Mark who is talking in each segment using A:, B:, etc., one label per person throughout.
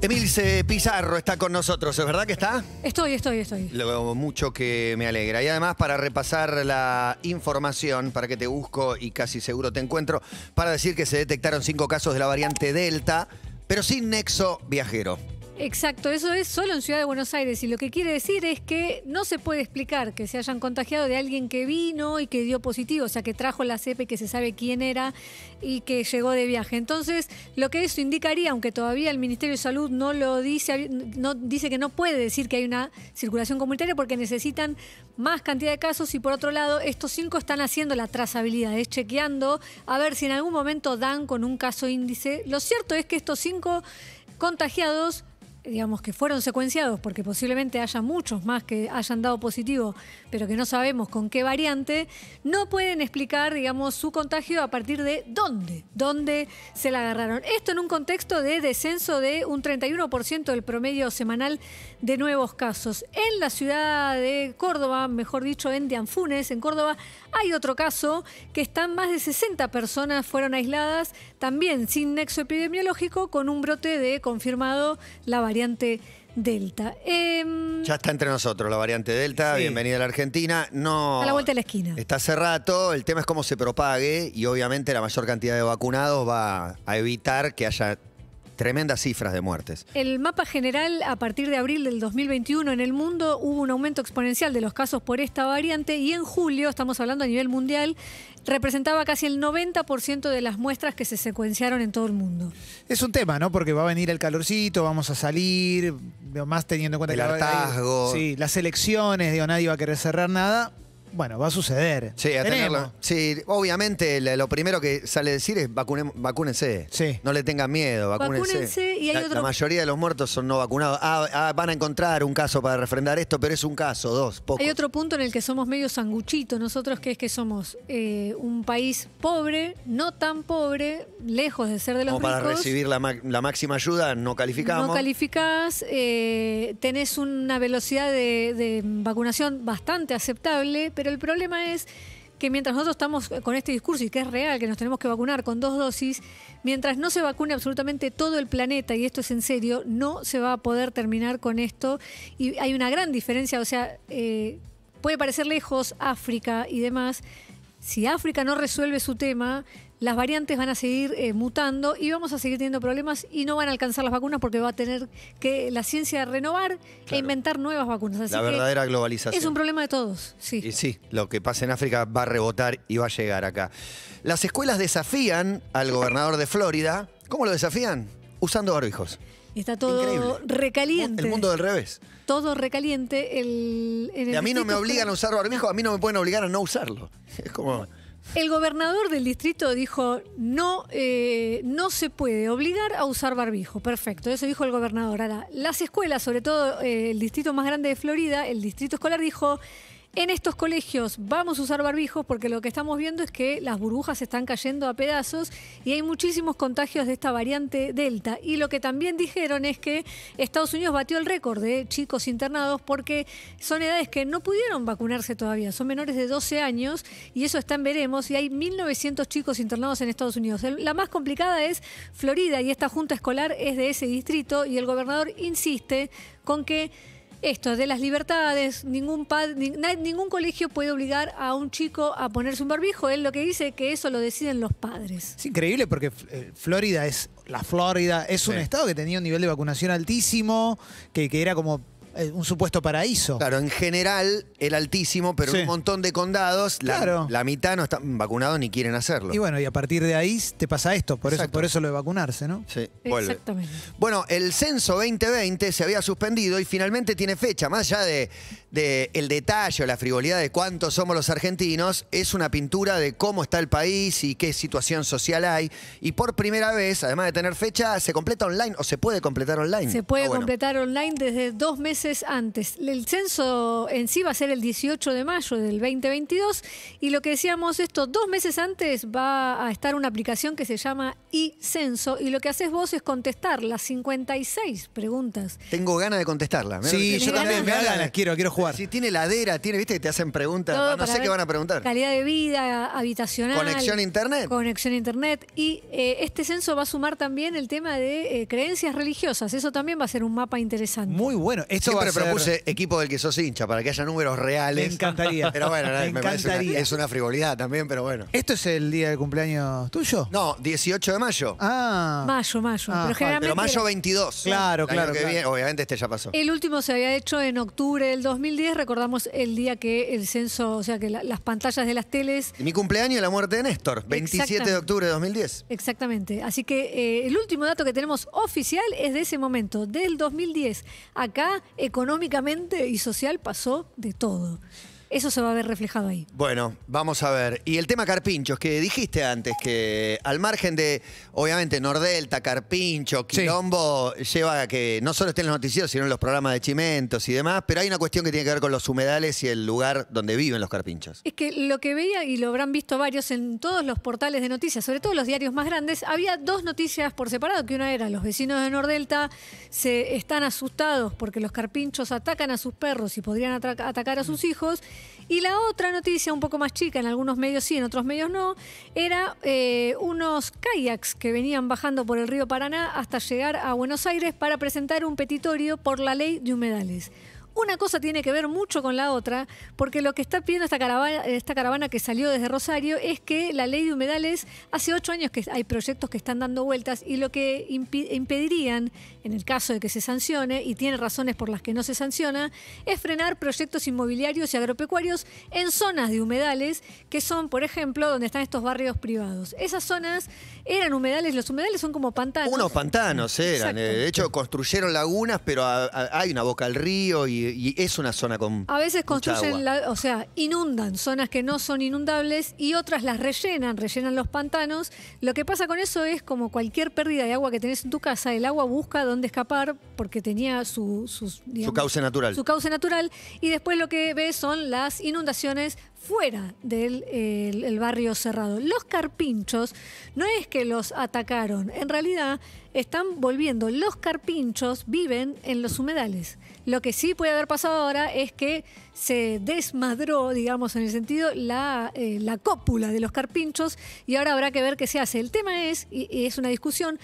A: Emilce Pizarro está con nosotros, ¿es verdad que está?
B: Estoy, estoy, estoy.
A: Lo veo mucho que me alegra. Y además para repasar la información, para que te busco y casi seguro te encuentro, para decir que se detectaron cinco casos de la variante Delta, pero sin nexo viajero.
B: Exacto, eso es solo en Ciudad de Buenos Aires y lo que quiere decir es que no se puede explicar que se hayan contagiado de alguien que vino y que dio positivo, o sea, que trajo la cepa y que se sabe quién era y que llegó de viaje. Entonces, lo que eso indicaría, aunque todavía el Ministerio de Salud no lo dice, no dice que no puede decir que hay una circulación comunitaria porque necesitan más cantidad de casos y por otro lado, estos cinco están haciendo la trazabilidad, es chequeando a ver si en algún momento dan con un caso índice. Lo cierto es que estos cinco contagiados digamos, que fueron secuenciados, porque posiblemente haya muchos más que hayan dado positivo, pero que no sabemos con qué variante, no pueden explicar, digamos, su contagio a partir de dónde, dónde se la agarraron. Esto en un contexto de descenso de un 31% del promedio semanal de nuevos casos. En la ciudad de Córdoba, mejor dicho, en Dianfunes, en Córdoba, hay otro caso que están más de 60 personas fueron aisladas, también sin nexo epidemiológico, con un brote de confirmado la variante variante Delta. Em,
A: ya está entre nosotros la variante Delta, bienvenida a la Argentina. No, a la vuelta de la esquina. Está hace rato, el tema es cómo se propague y obviamente la mayor cantidad de vacunados va a evitar que haya Tremendas cifras de muertes.
B: El mapa general, a partir de abril del 2021 en el mundo, hubo un aumento exponencial de los casos por esta variante y en julio, estamos hablando a nivel mundial, representaba casi el 90% de las muestras que se secuenciaron en todo el mundo. Es
C: un tema, ¿no? Porque va a venir el calorcito, vamos a salir, más teniendo en cuenta el que... Sí, las elecciones, digo, nadie va a querer cerrar nada. Bueno, va a suceder. Sí, a
A: Sí, obviamente lo primero que sale a decir es vacúnense. Sí. No le tengan miedo, vacúnense. y hay la, la mayoría de los muertos son no vacunados. Ah, ah, van a encontrar un caso para refrendar esto, pero es un caso, dos, pocos. Hay
B: otro punto en el que somos medio sanguchitos nosotros, que es que somos eh, un país pobre, no tan pobre, lejos de ser de los Como para recibir
A: la, máxima ayuda, no calificamos. No
B: calificás, eh, tenés una velocidad de, de vacunación bastante aceptable, pero el problema es que mientras nosotros estamos con este discurso y que es real, que nos tenemos que vacunar con dos dosis, mientras no se vacune absolutamente todo el planeta, y esto es en serio, no se va a poder terminar con esto. Y hay una gran diferencia, o sea, eh, puede parecer lejos África y demás. Si África no resuelve su tema, las variantes van a seguir eh, mutando y vamos a seguir teniendo problemas y no van a alcanzar las vacunas porque va a tener que la ciencia renovar e inventar nuevas vacunas. la verdadera
A: globalización. Es un
B: problema de todos, sí.
A: Y sí, lo que pasa en África va a rebotar y va a llegar acá. Las escuelas desafían al gobernador de Florida. ¿Cómo lo desafían? Usando barbijos.
B: Está todo recaliente. El mundo del revés. Todo recaliente. El, y a mí no me obligan a usar
A: barbijos, a mí no me pueden obligar a no usarlo. Es como...
B: El gobernador del distrito dijo, no, eh, no se puede obligar a usar barbijo. Perfecto, eso dijo el gobernador. Ahora, las escuelas, sobre todo eh, el distrito más grande de Florida, el distrito escolar dijo, en estos colegios vamos a usar barbijos porque lo que estamos viendo es que las burbujas están cayendo a pedazos y hay muchísimos contagios de esta variante Delta. Y lo que también dijeron es que Estados Unidos batió el récord de chicos internados porque son edades que no pudieron vacunarse todavía, son menores de 12 años y eso está en veremos. Y hay 1.900 chicos internados en Estados Unidos. La más complicada es Florida y esta junta escolar es de ese distrito y el gobernador insiste con que esto de las libertades, ningún, pad, ningún colegio puede obligar a un chico a ponerse un barbijo. Él lo que dice es que eso lo deciden los padres. Es
C: increíble porque eh, Florida es la Florida, es un estado que tenía un nivel de vacunación altísimo, que, que era como eh, un supuesto paraíso. Claro, en general el altísimo, pero un montón de
A: condados
C: la, mitad no están vacunados ni quieren hacerlo. Y bueno, y a partir de ahí te pasa esto, por eso, por eso lo de vacunarse, ¿no? Sí,
A: Exactamente. Bueno, el censo 2020 se había suspendido y finalmente tiene fecha. Más allá de, el detalle o la frivolidad de cuántos somos los argentinos, es una pintura de cómo está el país y qué situación social hay. Y por primera vez, además de tener fecha, se completa online o se puede completar online. Se puede ah, completar
B: online desde dos meses antes. El censo en sí va a ser el 18 de mayo del 2022 y lo que decíamos esto, dos meses antes va a estar una aplicación que se llama iCenso y lo que haces vos es contestar las 56 preguntas.
A: Tengo ganas de contestarla. Sí, yo también me da ganas, quiero, quiero jugar. Si tiene ladera, tiene, viste que te hacen preguntas, no sé qué van a preguntar.
B: Calidad de vida, habitacional. Conexión a internet. Conexión a internet y eh, este censo va a sumar también el tema de eh, creencias religiosas, eso también va a ser un mapa interesante. Muy bueno, Siempre propuse
A: equipo del que sos hincha para que haya números reales. Me encantaría. Pero bueno, es una frivolidad también, pero bueno. ¿Esto es el día de cumpleaños tuyo? No, 18 de mayo.
B: Ah. Mayo, mayo. Ah,
A: pero, mayo 22. Claro, claro. obviamente este ya pasó. El
B: último se había hecho en octubre del 2010. Recordamos el día que el censo, o sea, que las pantallas de las teles.
A: mi cumpleaños y la muerte de Néstor, 27 de octubre de 2010.
B: Exactamente. Así que eh, el último dato que tenemos oficial es de ese momento, del 2010. Acá económicamente y social pasó de todo. Eso se va a ver reflejado ahí.
A: Bueno, vamos a ver. Y el tema Carpinchos, que dijiste antes, que al margen de, obviamente, Nordelta, Carpincho, Quilombo, lleva a que no solo estén los noticieros, sino en los programas de chimentos y demás, pero hay una cuestión que tiene que ver con los humedales y el lugar donde viven los carpinchos.
B: Es que lo que veía, y lo habrán visto varios en todos los portales de noticias, sobre todo los diarios más grandes, había dos noticias por separado, que una era los vecinos de Nordelta se están asustados porque los carpinchos atacan a sus perros y podrían atacar a sus hijos. Y la otra noticia, un poco más chica, en algunos medios sí, en otros medios no, era eh, unos kayaks que venían bajando por el río Paraná hasta llegar a Buenos Aires para presentar un petitorio por la ley de humedales. Una cosa tiene que ver mucho con la otra, porque lo que está pidiendo esta caravana, que salió desde Rosario es que la ley de humedales, hace ocho años que hay proyectos que están dando vueltas y lo que impedirían, en el caso de que se sancione, y tiene razones por las que no se sanciona, es frenar proyectos inmobiliarios y agropecuarios en zonas de humedales, que son, por ejemplo, donde están estos barrios privados. Esas zonas eran humedales, los humedales son como pantanos. Unos pantanos
A: eran, eh, de hecho construyeron lagunas, pero hay una boca al río y y es una zona con. A veces construyen,
B: o sea, inundan zonas que no son inundables y otras las rellenan, rellenan los pantanos. Lo que pasa con eso es como cualquier pérdida de agua que tenés en tu casa, el agua busca dónde escapar porque tenía su. su cauce natural. Su cauce natural. Y después lo que ves son las inundaciones fuera del barrio cerrado. Los carpinchos no es que los atacaron, en realidad están volviendo. Los carpinchos viven en los humedales. Lo que sí puede haber pasado ahora es que se desmadró, digamos, en el sentido, la, eh, la cópula de los carpinchos y ahora habrá que ver qué se hace. El tema es, y, es una discusión,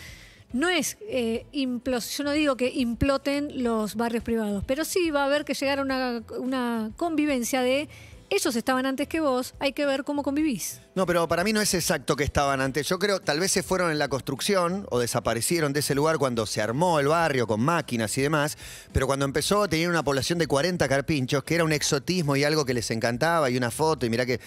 B: no es, eh, yo no digo que imploten los barrios privados, pero sí va a haber que llegar a una convivencia de ellos estaban antes que vos, hay que ver cómo convivís. No,
A: pero para mí no es exacto que estaban antes. Yo creo, tal vez se fueron en la construcción o desaparecieron de ese lugar cuando se armó el barrio con máquinas y demás, pero cuando empezó tenían una población de 40 carpinchos, que era un exotismo y algo que les encantaba, y una foto, y mirá que,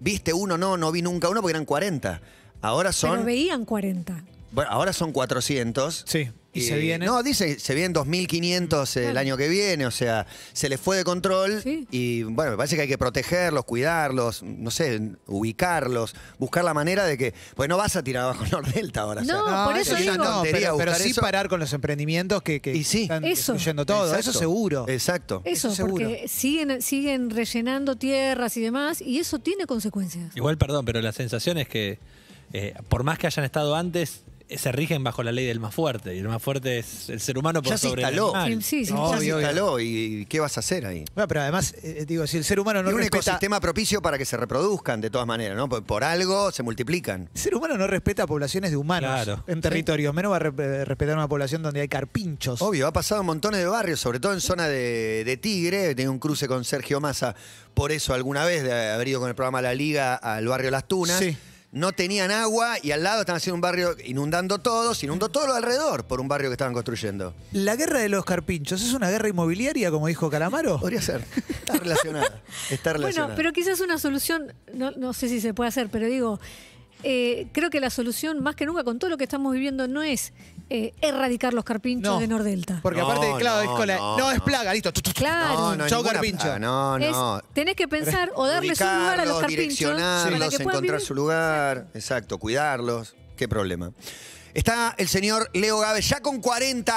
A: viste uno, no, no vi nunca uno porque eran 40. Ahora son... Pero
B: veían 40.
A: Bueno, ahora son 400. Sí. ¿Y se eh, viene? No, dice, se vienen 2.500 el año que viene, o sea, se les fue de control y bueno, me parece que hay que protegerlos, cuidarlos, no sé, ubicarlos, buscar la manera de que, pues no vas a tirar abajo Delta ahora. No, por eso pero, sí parar
C: con los emprendimientos que, que están Eso. todo, eso seguro. Exacto.
B: Eso, seguro. porque siguen, siguen rellenando tierras y demás, y eso tiene consecuencias.
C: Igual, perdón,
A: pero la sensación es que eh, por más que hayan estado antes, se rigen bajo la ley del más fuerte. Y el más fuerte es el ser humano por ya se instaló. Sí, sí, ya se instaló. ¿Y, qué vas a hacer ahí?
C: Bueno, pero además, eh, eh, digo, si el ser humano no y un ecosistema
A: propicio para que se reproduzcan de todas maneras, ¿no? Por, por algo se multiplican.
C: El ser humano no respeta poblaciones de humanos en territorio. Menos va a eh, respetar una población donde hay carpinchos. Obvio, ha pasado
A: en montones de barrios, sobre todo en zona de, de Tigre. tenido un cruce con Sergio Massa por eso alguna vez, de haber ido con el programa La Liga al barrio Las Tunas. Sí no tenían agua y al lado están haciendo un barrio inundando todos, inundó todo lo alrededor por un barrio que estaban construyendo.
C: La guerra de los carpinchos es una guerra inmobiliaria, como dijo Calamaro. Podría ser,
A: está relacionada. Está relacionada.
B: Bueno, pero quizás una solución, no, no sé si se puede hacer, pero digo, eh, creo que la solución, más que nunca, con todo lo que estamos viviendo, no es eh, erradicar los carpinchos de Nordelta. Porque
C: aparte, claro, es con no, es plaga,
B: listo. Claro. No, no, carpincho. plaga, No, no. tenés que pensar o darles su lugar a los carpinchos para que encontrar
A: su lugar. Exacto, cuidarlos. Qué problema. Está el señor Leo Gávez, ya con 40